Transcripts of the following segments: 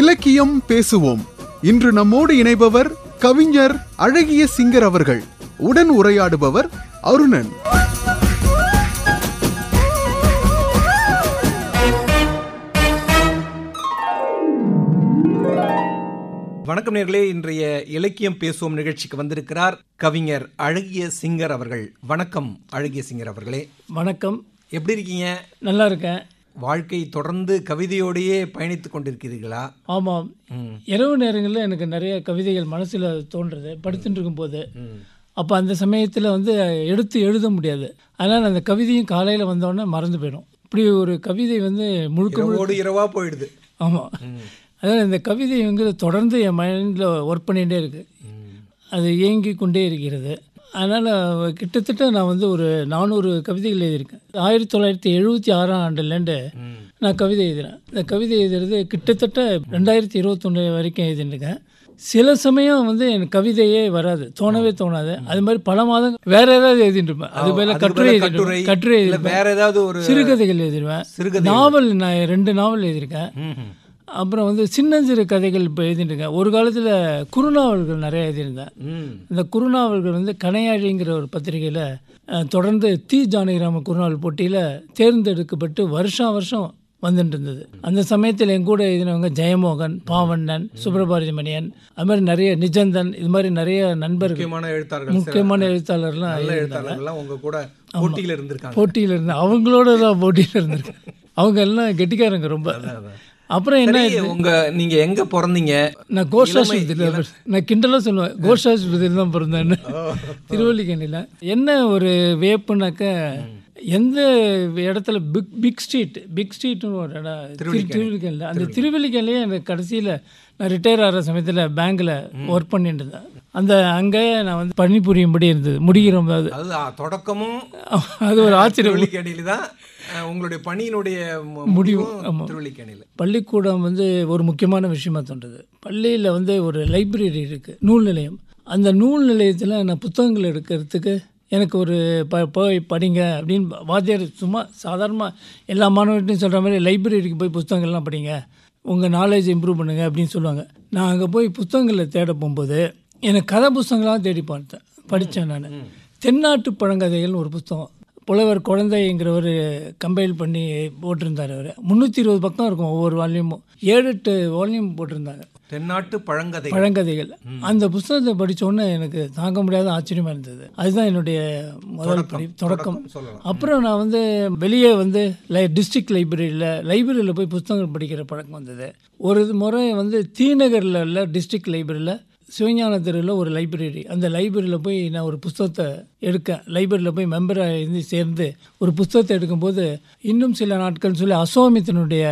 இலக்கியம் பேசுவோம் இன்று நம்மோடு இணைபவர் கவிஞர் அழகிய சிங்கர் அவர்கள் உடன் உரையாடுபவர் அருணன் வணக்கம் நேர்களே இன்றைய இலக்கியம் பேசுவோம் நிகழ்ச்சிக்கு வந்திருக்கிறார் கவிஞர் அழகிய சிங்கர் அவர்கள் வணக்கம் அழகிய சிங்கர் அவர்களே வணக்கம் எப்படி இருக்கீங்க நல்லா இருக்கேன் வாழ்க்கை தொடர்ந்து கவிதையோடையே பயணித்து கொண்டிருக்கிறீர்களா ஆமாம் இரவு நேரங்களில் எனக்கு நிறைய கவிதைகள் மனசில் தோன்றுறது படித்துட்டு இருக்கும்போது அப்போ அந்த சமயத்தில் வந்து எடுத்து எழுத முடியாது அதனால் அந்த கவிதையும் காலையில் வந்தோடனே மறந்து போயிடும் இப்படி ஒரு கவிதை வந்து முழுக்க இரவாக போயிடுது ஆமாம் அதனால் இந்த கவிதைங்கிறது தொடர்ந்து என் மைண்டில் ஒர்க் பண்ணிகிட்டே இருக்குது அது இயங்கி கொண்டே இருக்கிறது அதனால் கிட்டத்தட்ட நான் வந்து ஒரு நானூறு கவிதைகள் எழுதியிருக்கேன் ஆயிரத்தி தொள்ளாயிரத்தி எழுபத்தி ஆறாம் ஆண்டுலேருந்து நான் கவிதை எழுதுகிறேன் இந்த கவிதை எழுதுறது கிட்டத்தட்ட ரெண்டாயிரத்தி இருபத்தொன்று வரைக்கும் எழுதிட்டுருக்கேன் சில சமயம் வந்து என் கவிதையே வராது தோணவே தோணாது அது மாதிரி பல மாதம் வேற ஏதாவது எழுதிட்டுருப்பேன் அது மேல கட்டுரை எழுதிடுவேன் கட்டுரை வேற ஏதாவது ஒரு சிறுகதைகள் எழுதிடுவேன் நாவல் நான் ரெண்டு நாவல் எழுதியிருக்கேன் அப்புறம் வந்து சின்னஞ்சிறு கதைகள் இப்போ எழுதிட்டுருக்கேன் ஒரு காலத்தில் குறுநாவல்கள் நிறையா எழுதியிருந்தேன் இந்த குறுநாவல்கள் வந்து கனையாழிங்கிற ஒரு பத்திரிகையில் தொடர்ந்து தி ஜானகிராம குறுநாவல் போட்டியில் தேர்ந்தெடுக்கப்பட்டு வருஷம் வருஷம் வந்துட்டு இருந்தது அந்த சமயத்தில் என் கூட எழுதினவங்க ஜெயமோகன் பாவண்ணன் சுப்பிரபாரதி மணியன் அது மாதிரி நிறைய நிஜந்தன் இது மாதிரி நிறைய நண்பர்கள் முக்கியமான எழுத்தாளர்கள் முக்கியமான எழுத்தாளர்லாம் கூட போட்டியில் இருந்திருக்காங்க போட்டியில் இருந்து அவங்களோட தான் போட்டியில் இருந்திருக்கேன் அவங்க எல்லாம் கெட்டிக்காரங்க ரொம்ப அப்புறம் என்ன உங்க நீங்க எங்க பிறந்தீங்க நான் கோஷ் நான் கிண்டலாம் சொல்லுவேன் கோஷ் தான் பிறந்தேன்னு திருவல்லிக்கேணியில் என்ன ஒரு வேப்புனாக்க எந்த இடத்துல பிக் பிக் ஸ்ட்ரீட் பிக் ஸ்ட்ரீட்னு ஒரு இடம் திருவல்லிக்கேணியில் அந்த திருவல்லிக்கேணிலேயே எனக்கு கடைசியில் நான் ரிட்டையர் ஆகிற சமயத்தில் பேங்க்கில் ஒர்க் பண்ணிட்டு இருந்தேன் அந்த அங்கே நான் வந்து பணிபுரியும்படி இருந்தது முடிகிற அது தொடக்கமும் அது ஒரு ஆச்சரியம் தான் உங்களுடைய பணியினுடைய முடிவும் பள்ளிக்கூடம் வந்து ஒரு முக்கியமான விஷயமா தோன்றது பள்ளியில் வந்து ஒரு லைப்ரரி இருக்குது நூல் நிலையம் அந்த நூல் நிலையத்தில் நான் புத்தகங்கள் எடுக்கிறதுக்கு எனக்கு ஒரு ப போய் படிங்க அப்படின்னு வாத்தியார் சும்மா சாதாரணமாக எல்லா மாணவர்கிட்டையும் சொல்கிற மாதிரி லைப்ரரிக்கு போய் புத்தகங்கள்லாம் படிங்க உங்கள் நாலேஜ் இம்ப்ரூவ் பண்ணுங்கள் அப்படின்னு சொல்லுவாங்க நான் அங்கே போய் புத்தகங்களை தேட போகும்போது எனக்கு கதை புத்தகங்களாக தேடி பார்த்தேன் படித்தேன் நான் தென்னாட்டு பழங்கதைகள்னு ஒரு புத்தகம் புலவர் குழந்தைங்கிற ஒரு கம்பைல் பண்ணி போட்டிருந்தார் அவர் முந்நூற்றி இருபது பக்கம் இருக்கும் ஒவ்வொரு வால்யூமும் ஏழு எட்டு வால்யூம் போட்டிருந்தாங்க தென்னாட்டு பழங்கதை பழங்கதைகள் அந்த புத்தகத்தை படித்தோன்னே எனக்கு தாங்க முடியாத ஆச்சரியமாக இருந்தது அதுதான் என்னுடைய முதல் தொடக்கம் அப்புறம் நான் வந்து வெளியே வந்து லை டிஸ்ட்ரிக்ட் லைப்ரரியில் லைப்ரரியில் போய் புத்தகங்கள் படிக்கிற பழக்கம் வந்தது ஒரு முறை வந்து தீநகரில் உள்ள டிஸ்ட்ரிக்ட் லைப்ரரியில் சிவஞான தெருவில் ஒரு லைப்ரரி அந்த லைப்ரரியில் போய் நான் ஒரு புஸ்தகத்தை எடுக்க லைப்ரரியில் போய் மெம்பராக இருந்து சேர்ந்து ஒரு புஸ்தகத்தை எடுக்கும்போது இன்னும் சில நாட்கள்னு சொல்லி அசோமித்தனுடைய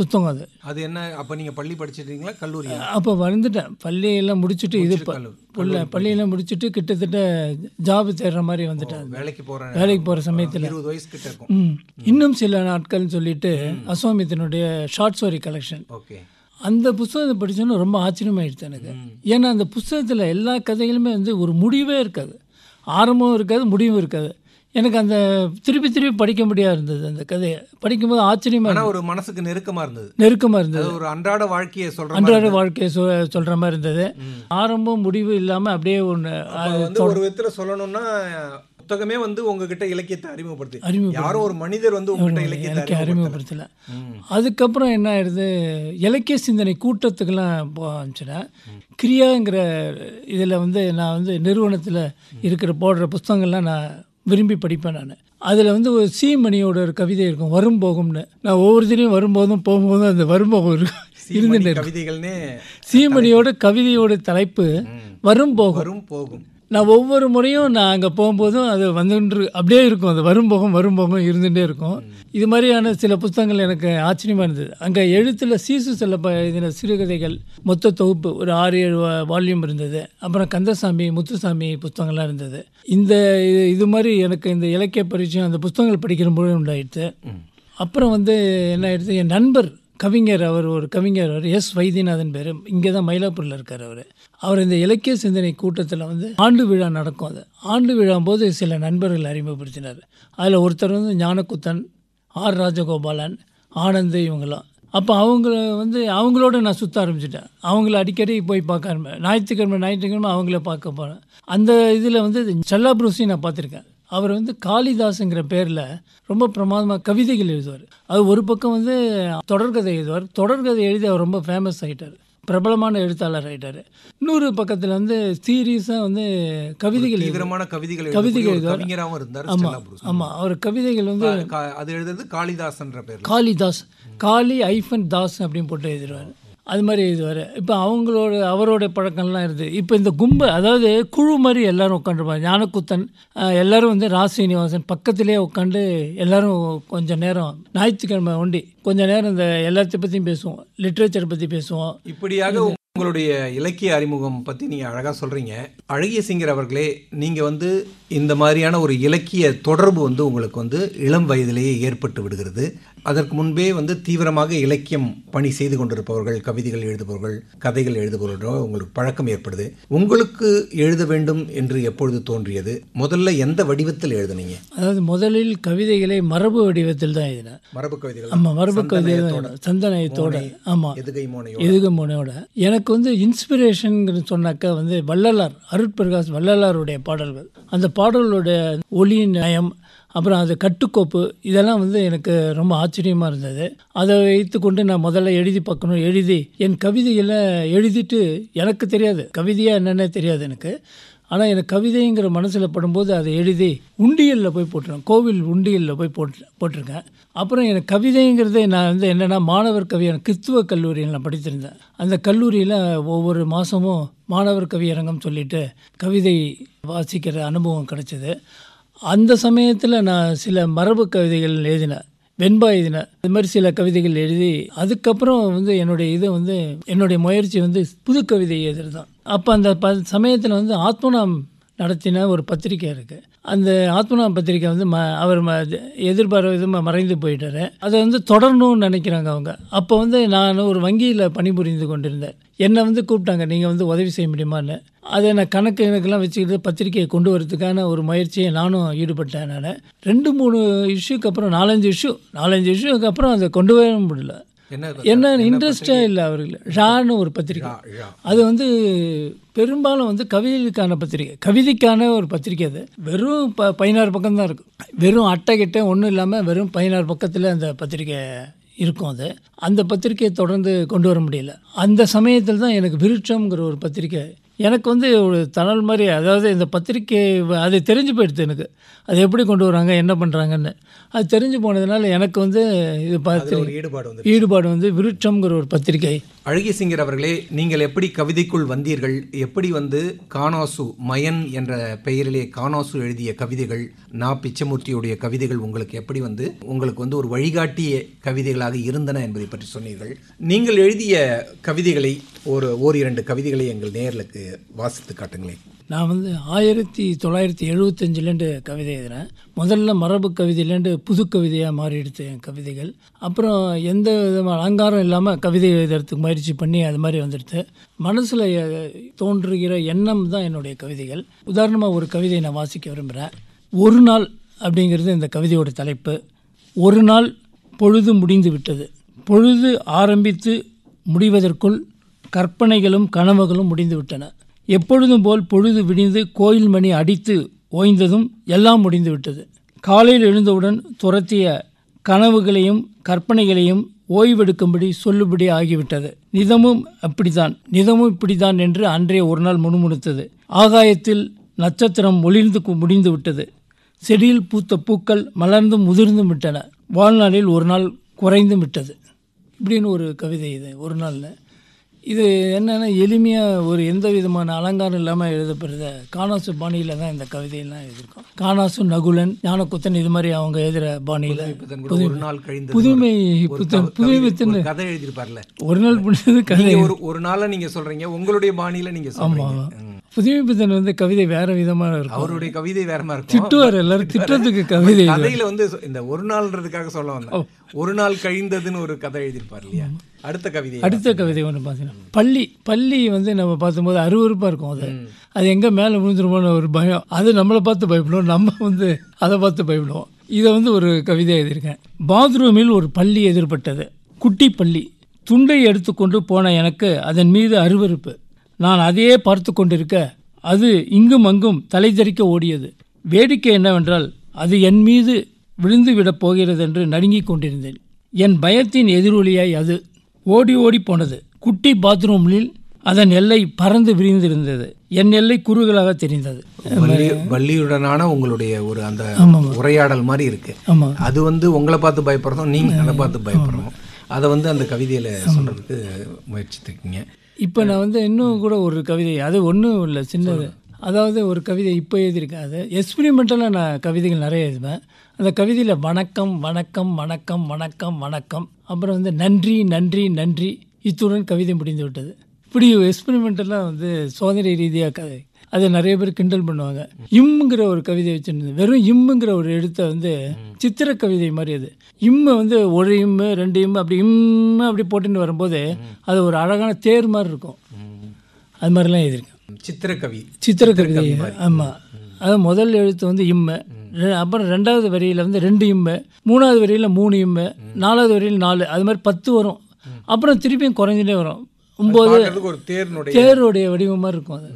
புஸ்தகம் அது அது என்ன அப்போ நீங்கள் பள்ளி படிச்சிட்டீங்களா கல்லூரி அப்போ வந்துட்டேன் பள்ளியெல்லாம் முடிச்சுட்டு இது பிள்ளை பள்ளியெல்லாம் முடிச்சுட்டு கிட்டத்தட்ட ஜாப் தேடுற மாதிரி வந்துட்டேன் வேலைக்கு போகிற வேலைக்கு போகிற சமயத்தில் இருபது வயசு கிட்ட இருக்கும் இன்னும் சில நாட்கள்னு சொல்லிட்டு அசோமித்தனுடைய ஷார்ட் ஸ்டோரி கலெக்ஷன் ஓகே அந்த புஸ்தகத்தை படித்தோன்னே ரொம்ப ஆச்சரியமாயிடுச்சு எனக்கு ஏன்னா அந்த புஸ்தகத்தில் எல்லா கதைகளுமே வந்து ஒரு முடிவே இருக்காது ஆரம்பமும் இருக்காது முடிவும் இருக்காது எனக்கு அந்த திருப்பி திருப்பி படிக்க முடியாது இருந்தது அந்த கதையை படிக்கும்போது ஆச்சரியமாக ஒரு மனசுக்கு நெருக்கமாக இருந்தது நெருக்கமாக இருந்தது ஒரு அன்றாட வாழ்க்கையை சொல்கிற அன்றாட வாழ்க்கையை சொ சொல்கிற மாதிரி இருந்தது ஆரம்பம் முடிவு இல்லாமல் அப்படியே ஒன்று ஒரு விதத்தில் சொல்லணும்னா புத்தகமே வந்து உங்ககிட்ட இலக்கியத்தை அறிமுகப்படுத்தி அறிமுகம் யாரோ ஒரு மனிதர் வந்து உங்ககிட்ட இலக்கியத்தை அறிமுகப்படுத்தல அதுக்கப்புறம் என்ன ஆயிடுது இலக்கிய சிந்தனை கூட்டத்துக்கெல்லாம் போச்சுன்னா கிரியாங்கிற இதில் வந்து நான் வந்து நிறுவனத்தில் இருக்கிற போடுற புத்தகங்கள்லாம் நான் விரும்பி படிப்பேன் நான் அதில் வந்து ஒரு சீமணியோட ஒரு கவிதை இருக்கும் வரும் போகும்னு நான் தினையும் வரும்போதும் போகும்போதும் அந்த வரும்போகம் இருக்கும் கவிதைகள்னே சீமணியோட கவிதையோட தலைப்பு வரும் போகும் வரும் போகும் நான் ஒவ்வொரு முறையும் நான் அங்கே போகும்போதும் அது வந்துன்று அப்படியே இருக்கும் அது வரும்போகம் வரும்போகம் இருந்துகிட்டே இருக்கும் இது மாதிரியான சில புத்தகங்கள் எனக்கு ஆச்சரியமாக இருந்தது அங்கே எழுத்தில் சீசு செல்லப்ப எழுதின சிறுகதைகள் மொத்த தொகுப்பு ஒரு ஆறு ஏழு வால்யூம் இருந்தது அப்புறம் கந்தசாமி முத்துசாமி புத்தகங்கள்லாம் இருந்தது இந்த இது மாதிரி எனக்கு இந்த இலக்கிய பரிச்சயம் அந்த புத்தகங்கள் படிக்கிற முறை உண்டாயிடுச்சு அப்புறம் வந்து என்ன ஆயிடுச்சு என் நண்பர் கவிஞர் அவர் ஒரு கவிஞர் அவர் எஸ் வைத்தியநாதன் பேர் இங்கே தான் மயிலாப்பூரில் இருக்கார் அவர் அவர் இந்த இலக்கிய சிந்தனை கூட்டத்தில் வந்து ஆண்டு விழா நடக்கும் அது ஆண்டு விழா போது சில நண்பர்கள் அறிமுகப்படுத்தினார் அதில் ஒருத்தர் வந்து ஞானக்குத்தன் ஆர் ராஜகோபாலன் ஆனந்த் இவங்களாம் அப்போ அவங்கள வந்து அவங்களோட நான் சுற்ற ஆரம்பிச்சிட்டேன் அவங்கள அடிக்கடி போய் பார்க்க ஆரம்பி ஞாயிற்றுக்கிழமை ஞாயிற்றுக்கிழமை அவங்கள பார்க்க போனேன் அந்த இதில் வந்து செல்லா நான் பார்த்துருக்கேன் அவர் வந்து காளிதாஸுங்கிற பேரில் ரொம்ப பிரமாதமாக கவிதைகள் எழுதுவார் அது ஒரு பக்கம் வந்து தொடர்கதை எழுதுவார் தொடர்கதை எழுதி அவர் ரொம்ப ஃபேமஸ் ஆகிட்டார் பிரபலமான எழுத்தாளர் ஆகிட்டார் இன்னொரு பக்கத்தில் வந்து சீரியஸாக வந்து கவிதைகள் தீவிரமான கவிதைகள் கவிதைகள் கவிஞராகவும் இருந்தார் ஆமாம் ஆமாம் அவர் கவிதைகள் வந்து அது எழுதுறது காளிதாஸ்ன்ற பேர் காளிதாஸ் காளி ஐஃபன் தாஸ் அப்படின்னு போட்டு எழுதிடுவார் அது மாதிரி இது வேறு இப்போ அவங்களோட அவரோட பழக்கம்லாம் இருக்குது இப்போ இந்த கும்பு அதாவது குழு மாதிரி எல்லோரும் உட்காந்துருப்பாங்க ஞானக்குத்தன் எல்லோரும் வந்து ராசினிவாசன் பக்கத்துலேயே உட்காந்து எல்லோரும் கொஞ்சம் நேரம் ஞாயிற்றுக்கிழமை ஒண்டி கொஞ்சம் நேரம் இந்த எல்லாத்தையும் பற்றியும் பேசுவோம் லிட்ரேச்சர் பற்றி பேசுவோம் இப்படியாக உங்களுடைய இலக்கிய அறிமுகம் பற்றி நீங்கள் அழகாக சொல்கிறீங்க அழகிய சிங்கர் அவர்களே நீங்கள் வந்து இந்த மாதிரியான ஒரு இலக்கிய தொடர்பு வந்து உங்களுக்கு வந்து இளம் வயதிலேயே ஏற்பட்டு விடுகிறது அதற்கு முன்பே வந்து தீவிரமாக இலக்கியம் பணி செய்து கொண்டிருப்பவர்கள் கவிதைகள் எழுதுபவர்கள் கதைகள் எழுதுபவர்களோ உங்களுக்கு பழக்கம் ஏற்படுது உங்களுக்கு எழுத வேண்டும் என்று எப்பொழுது தோன்றியது முதல்ல எந்த வடிவத்தில் எழுதுனீங்க அதாவது முதலில் கவிதைகளை மரபு வடிவத்தில் தான் எழுதின மரபு கவிதைகள் ஆமாம் மரபு கவிதைகள் சந்தனையத்தோட ஆமாம் எதுகை மோனையோட எதுகை மோனையோட எனக்கு வந்து இன்ஸ்பிரேஷன் சொன்னாக்கா வந்து வள்ளலார் அருட்பிரகாஷ் வள்ளலாருடைய பாடல்கள் அந்த பாடலோட ஒளி நயம் அப்புறம் அது கட்டுக்கோப்பு இதெல்லாம் வந்து எனக்கு ரொம்ப ஆச்சரியமாக இருந்தது அதை வைத்து கொண்டு நான் முதல்ல எழுதி பார்க்கணும் எழுதி என் கவிதையில் எழுதிட்டு எனக்கு தெரியாது கவிதையாக என்னென்ன தெரியாது எனக்கு ஆனால் எனக்கு கவிதைங்கிற மனசில் படும்போது அதை எழுதி உண்டியலில் போய் போட்டுருவேன் கோவில் உண்டியலில் போய் போட்டு போட்டிருக்கேன் அப்புறம் எனக்கு கவிதைங்கிறதே நான் வந்து என்னென்னா மாணவர் கவியான கிறிஸ்துவ கல்லூரியில் நான் படித்திருந்தேன் அந்த கல்லூரியில் ஒவ்வொரு மாதமும் மாணவர் கவியரங்கம் சொல்லிட்டு கவிதை வாசிக்கிற அனுபவம் கிடச்சிது அந்த சமயத்தில் நான் சில மரபு கவிதைகள் எழுதினேன் வெண்பா எழுதினார் இது மாதிரி சில கவிதைகள் எழுதி அதுக்கப்புறம் வந்து என்னுடைய இது வந்து என்னுடைய முயற்சி வந்து புது கவிதை எழுதுறது தான் அப்போ அந்த ப சமயத்தில் வந்து ஆத்மநாம் நடத்தின ஒரு பத்திரிக்கை இருக்குது அந்த ஆத்மநா பத்திரிக்கை வந்து ம அவர் ம எதிர்பார விதமாக மறைந்து போயிட்டார் அதை வந்து தொடரணும்னு நினைக்கிறாங்க அவங்க அப்போ வந்து நான் ஒரு வங்கியில் பணிபுரிந்து கொண்டிருந்தேன் என்னை வந்து கூப்பிட்டாங்க நீங்கள் வந்து உதவி செய்ய முடியுமான்னு அதை நான் கணக்கு எனக்கெல்லாம் வச்சுக்கிட்டு பத்திரிக்கையை கொண்டு வரதுக்கான ஒரு முயற்சியை நானும் ஈடுபட்டேன் நான் ரெண்டு மூணு இஷ்யூக்கு அப்புறம் நாலஞ்சு இஷ்யூ நாலஞ்சு இஷ்யூக்கு அப்புறம் அதை கொண்டு வர முடியல என்ன இன்ட்ரெஸ்டாக இல்லை அவர்கள் ஷான்னு ஒரு பத்திரிகை அது வந்து பெரும்பாலும் வந்து கவிதைக்கான பத்திரிகை கவிதைக்கான ஒரு பத்திரிகை அது வெறும் ப பதினாறு பக்கம் தான் இருக்கும் வெறும் அட்டை கிட்ட ஒன்றும் இல்லாமல் வெறும் பதினாறு பக்கத்தில் அந்த பத்திரிகை இருக்கும் அது அந்த பத்திரிகையை தொடர்ந்து கொண்டு வர முடியல அந்த சமயத்தில் தான் எனக்கு விருட்சம்ங்கிற ஒரு பத்திரிகை எனக்கு வந்து ஒரு தணல் மாதிரி அதாவது இந்த பத்திரிக்கை அது தெரிஞ்சு போயிடுது எனக்கு அது எப்படி கொண்டு வராங்க என்ன பண்ணுறாங்கன்னு அது தெரிஞ்சு போனதுனால எனக்கு வந்து இது பார்த்து ஈடுபாடு வந்து ஈடுபாடு வந்து விருட்சம்ங்கிற ஒரு பத்திரிக்கை அழகிய சிங்கர் அவர்களே நீங்கள் எப்படி கவிதைக்குள் வந்தீர்கள் எப்படி வந்து கானாசு மயன் என்ற பெயரிலே கானாசு எழுதிய கவிதைகள் நா பிச்சமூர்த்தியுடைய கவிதைகள் உங்களுக்கு எப்படி வந்து உங்களுக்கு வந்து ஒரு வழிகாட்டிய கவிதைகளாக இருந்தன என்பதை பற்றி சொன்னீர்கள் நீங்கள் எழுதிய கவிதைகளை ஒரு ஓர் இரண்டு கவிதைகளை எங்கள் நேர்களுக்கு வாசித்து காட்டுங்களேன் நான் வந்து ஆயிரத்தி தொள்ளாயிரத்தி எழுபத்தஞ்சிலேருந்து கவிதை எழுதுனேன் முதல்ல மரபு கவிதையிலேருந்து புது கவிதையாக மாறி எடுத்தேன் கவிதைகள் அப்புறம் எந்த விதமான அலங்காரம் இல்லாமல் கவிதை எழுதுறதுக்கு முயற்சி பண்ணி அது மாதிரி வந்துடுது மனசில் தோன்றுகிற எண்ணம் தான் என்னுடைய கவிதைகள் உதாரணமாக ஒரு கவிதையை நான் வாசிக்க விரும்புகிறேன் ஒரு நாள் அப்படிங்கிறது இந்த கவிதையோட தலைப்பு ஒரு நாள் பொழுது முடிந்து விட்டது பொழுது ஆரம்பித்து முடிவதற்குள் கற்பனைகளும் கனவுகளும் முடிந்து விட்டன எப்பொழுதும் போல் பொழுது விடிந்து கோயில் மணி அடித்து ஓய்ந்ததும் எல்லாம் முடிந்துவிட்டது காலையில் எழுந்தவுடன் துரத்திய கனவுகளையும் கற்பனைகளையும் ஓய்வெடுக்கும்படி சொல்லுபடி ஆகிவிட்டது நிதமும் அப்படித்தான் நிதமும் இப்படித்தான் என்று அன்றைய ஒரு நாள் முணுமுணுத்தது ஆகாயத்தில் நட்சத்திரம் ஒளிர்ந்து முடிந்து விட்டது செடியில் பூத்த பூக்கள் மலர்ந்தும் முதிர்ந்தும் விட்டன வாழ்நாளில் ஒரு நாள் குறைந்தும் விட்டது இப்படின்னு ஒரு கவிதை இது ஒரு நாளில் இது என்னென்னா எளிமையாக ஒரு எந்த விதமான அலங்காரம் இல்லாமல் எழுதப்படுற காணாசு பாணியில் தான் இந்த கவிதையெல்லாம் எழுதியிருக்கோம் காணாசு நகுலன் ஞானக்குத்தன் இது மாதிரி அவங்க எழுதுகிற பாணியில் புதுமை புத்தன் புதுமை புத்தன் கதை எழுதியிருப்பார்ல ஒரு நாள் பிடிச்சது கதை ஒரு ஒரு நாளாக நீங்கள் சொல்கிறீங்க உங்களுடைய பாணியில் நீங்கள் ஆமாம் புதுமை புத்தன் வந்து கவிதை வேற விதமா இருக்கும் அவருடைய கவிதை வேற மாதிரி திட்டுவார் எல்லாரும் திட்டத்துக்கு கவிதை கதையில் வந்து இந்த ஒரு நாள்ன்றதுக்காக சொல்ல வந்தேன் ஒரு நாள் கழிந்ததுன்னு ஒரு கதை எழுதியிருப்பார் இல்லையா அடுத்த கவிதை அடுத்த கவிதை ஒன்று பார்த்தீங்கன்னா பள்ளி பள்ளி வந்து நம்ம பார்த்தும்போது அருவறுப்பாக இருக்கும் அது அது எங்கே மேலே விழுந்துருமோன்னு ஒரு பயம் அது நம்மளை பார்த்து பயப்படுவோம் நம்ம வந்து அதை பார்த்து பயப்படுவோம் இதை வந்து ஒரு கவிதை எழுதியிருக்கேன் பாத்ரூமில் ஒரு பள்ளி எதிர்பட்டது குட்டி பள்ளி துண்டை எடுத்துக்கொண்டு போன எனக்கு அதன் மீது அருவறுப்பு நான் அதையே பார்த்து கொண்டிருக்க அது இங்கும் அங்கும் தலை ஓடியது வேடிக்கை என்னவென்றால் அது என் மீது விழுந்து விடப் போகிறது என்று நடுங்கிக் கொண்டிருந்தேன் என் பயத்தின் எதிரொலியாய் அது ஓடி ஓடி போனது குட்டி பாத்ரூமில் அதன் எல்லை பறந்து விரிந்திருந்தது என் எல்லை குறுகளாக தெரிந்தது வள்ளியுடனான உங்களுடைய ஒரு அந்த உரையாடல் மாதிரி இருக்கு அது வந்து உங்களை பார்த்து பயப்படுறோம் நீங்க அதை பார்த்து பயப்படுறோம் அதை வந்து அந்த கவிதையில சொல்றதுக்கு இருக்கீங்க இப்போ நான் வந்து இன்னும் கூட ஒரு கவிதை அது ஒன்றும் இல்லை சின்னது அதாவது ஒரு கவிதை இப்போ எழுதியிருக்காது எக்ஸ்பிரிமெண்ட்டெல்லாம் எக்ஸ்பிரிமெண்டலாக நான் கவிதைகள் நிறைய எழுதுவேன் அந்த கவிதையில் வணக்கம் வணக்கம் வணக்கம் வணக்கம் வணக்கம் அப்புறம் வந்து நன்றி நன்றி நன்றி இத்துடன் கவிதை முடிந்து விட்டது இப்படி எக்ஸ்பிரிமெண்ட்டெல்லாம் வந்து சோதனை ரீதியாக கதை அதை நிறைய பேர் கிண்டல் பண்ணுவாங்க இம்முங்கிற ஒரு கவிதை வச்சுருந்தது வெறும் இம்முங்கிற ஒரு எழுத்தை வந்து சித்திர கவிதை மாதிரி அது இம்மை வந்து ஒரு இம்மு ரெண்டு இம்மு அப்படி இம்மு அப்படி போட்டுன்னு வரும்போது அது ஒரு அழகான தேர் மாதிரி இருக்கும் அது மாதிரிலாம் எழுதியிருக்கேன் சித்திரக்கவி சித்திரக்கவி ஆமாம் அது முதல் எழுத்து வந்து இம்மை அப்புறம் ரெண்டாவது வரியில் வந்து ரெண்டு இம்மை மூணாவது வரியில் மூணு இம்மை நாலாவது வரியில் நாலு அது மாதிரி பத்து வரும் அப்புறம் திருப்பியும் குறைஞ்சிட்டே வரும் ஒம்பது தேருடைய வடிவமாக இருக்கும் அது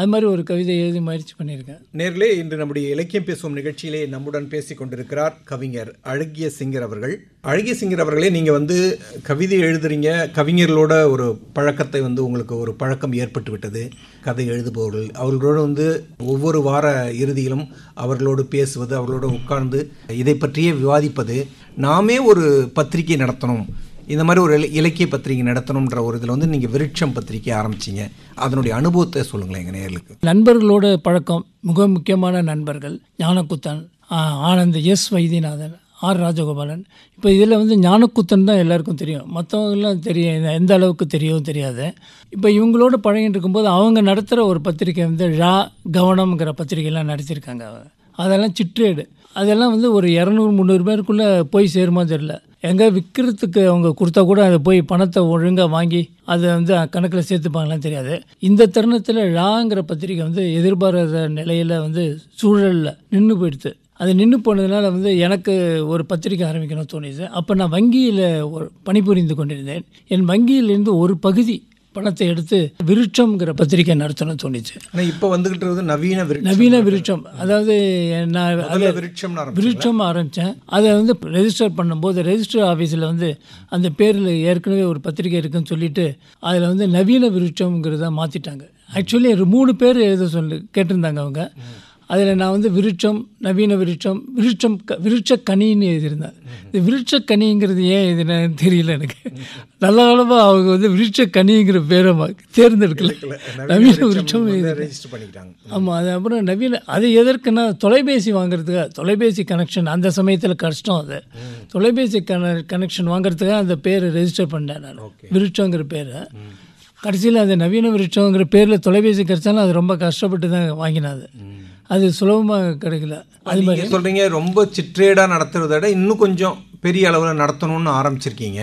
அது மாதிரி ஒரு கவிதை எழுதி முயற்சி பண்ணியிருக்கேன் நேர்களே இன்று நம்முடைய இலக்கியம் பேசும் நிகழ்ச்சியிலே நம்முடன் பேசி கொண்டிருக்கிறார் கவிஞர் அழகிய சிங்கர் அவர்கள் அழகிய சிங்கர் அவர்களே நீங்கள் வந்து கவிதை எழுதுறீங்க கவிஞர்களோட ஒரு பழக்கத்தை வந்து உங்களுக்கு ஒரு பழக்கம் ஏற்பட்டு விட்டது கதை எழுதுபவர்கள் அவர்களோடு வந்து ஒவ்வொரு வார இறுதியிலும் அவர்களோடு பேசுவது அவர்களோடு உட்கார்ந்து இதை பற்றியே விவாதிப்பது நாமே ஒரு பத்திரிகை நடத்தணும் இந்த மாதிரி ஒரு இலக்கிய பத்திரிகை நடத்தணுன்ற ஒரு இதில் வந்து நீங்கள் விருட்சம் பத்திரிகை ஆரம்பிச்சிங்க அதனுடைய அனுபவத்தை சொல்லுங்களேன் எங்கள் நேர்களுக்கு நண்பர்களோட பழக்கம் மிக முக்கியமான நண்பர்கள் ஞானக்குத்தன் ஆனந்த் எஸ் வைத்தியநாதன் ஆர் ராஜகோபாலன் இப்போ இதில் வந்து ஞானக்குத்தன் தான் எல்லாருக்கும் தெரியும் மற்றவங்களாம் தெரியும் எந்த அளவுக்கு தெரியும் தெரியாது இப்போ இவங்களோட பழகிட்டு இருக்கும்போது அவங்க நடத்துகிற ஒரு பத்திரிக்கை வந்து ழா கவனம்ங்கிற பத்திரிகைலாம் நடத்தியிருக்காங்க அதெல்லாம் சிற்றேடு அதெல்லாம் வந்து ஒரு இரநூறு முந்நூறு பேருக்குள்ளே போய் சேருமா தெரியல எங்கே விற்கிறதுக்கு அவங்க கொடுத்தா கூட அதை போய் பணத்தை ஒழுங்காக வாங்கி அதை வந்து கணக்கில் சேர்த்துப்பாங்களாம் தெரியாது இந்த தருணத்தில் ழாங்கிற பத்திரிக்கை வந்து எதிர்பாராத நிலையில் வந்து சூழலில் நின்று போயிடுது அது நின்று போனதுனால வந்து எனக்கு ஒரு பத்திரிக்கை ஆரம்பிக்கணும்னு தோணுது அப்போ நான் வங்கியில் ஒரு பணிபுரிந்து கொண்டிருந்தேன் என் வங்கியிலிருந்து ஒரு பகுதி பணத்தை எடுத்து விருட்சம்ங்கிற பத்திரிகை நடத்தணும்னு தோணிச்சு ஆனால் இப்போ வந்துகிட்டு இருக்கிறது நவீன நவீன விருட்சம் அதாவது நான் விருட்சம் விருட்சம் ஆரம்பித்தேன் அதை வந்து ரெஜிஸ்டர் பண்ணும்போது ரெஜிஸ்டர் ஆஃபீஸில் வந்து அந்த பேரில் ஏற்கனவே ஒரு பத்திரிகை இருக்குன்னு சொல்லிட்டு அதில் வந்து நவீன விருட்சம்ங்கிறத மாற்றிட்டாங்க ஆக்சுவலி ஒரு மூணு பேர் எழுத சொல்லி கேட்டிருந்தாங்க அவங்க அதில் நான் வந்து விருட்சம் நவீன விருட்சம் விருட்சம் க விருட்சக்கனின்னு எழுதியிருந்தேன் இந்த விருட்சக்கனிங்கிறது ஏன் எழுதினேன்னு தெரியல எனக்கு நல்ல அளவு அவங்க வந்து விருட்சக்கனிங்கிற பேரை தேர்ந்தெடுக்கல நவீன விருட்சம் ஆமாம் அது அப்புறம் நவீன அது எதற்குன்னா தொலைபேசி வாங்குறதுக்காக தொலைபேசி கனெக்ஷன் அந்த சமயத்தில் கஷ்டம் அது தொலைபேசி கன கனெக்ஷன் வாங்குறதுக்காக அந்த பேரை ரெஜிஸ்டர் பண்ணேன் நான் விருட்சங்கிற பேரை கடைசியில் அந்த நவீன விருட்சங்கிற பேரில் தொலைபேசி கிடைச்சாலும் அது ரொம்ப கஷ்டப்பட்டு தான் வாங்கினாது அது சுலபமாக கிடைக்கல அது மாதிரி சொல்கிறீங்க ரொம்ப சிற்றேடாக நடத்துறத விட இன்னும் கொஞ்சம் பெரிய அளவில் நடத்தணும்னு ஆரம்பிச்சிருக்கீங்க